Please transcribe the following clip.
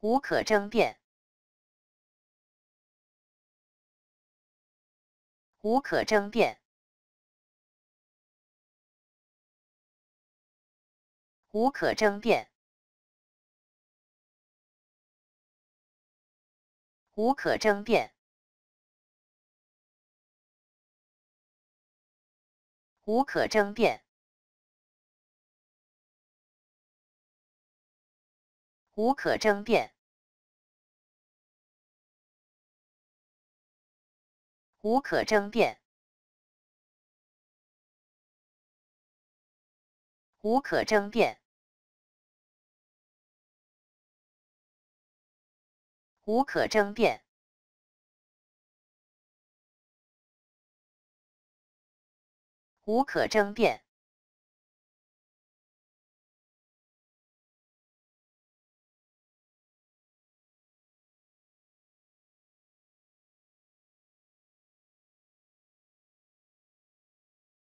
无可争辩。无可争辩。无可争辩。无可争辩。无可争辩。无可争辩，无可争辩，无可争辩，无可争辩，无可争辩。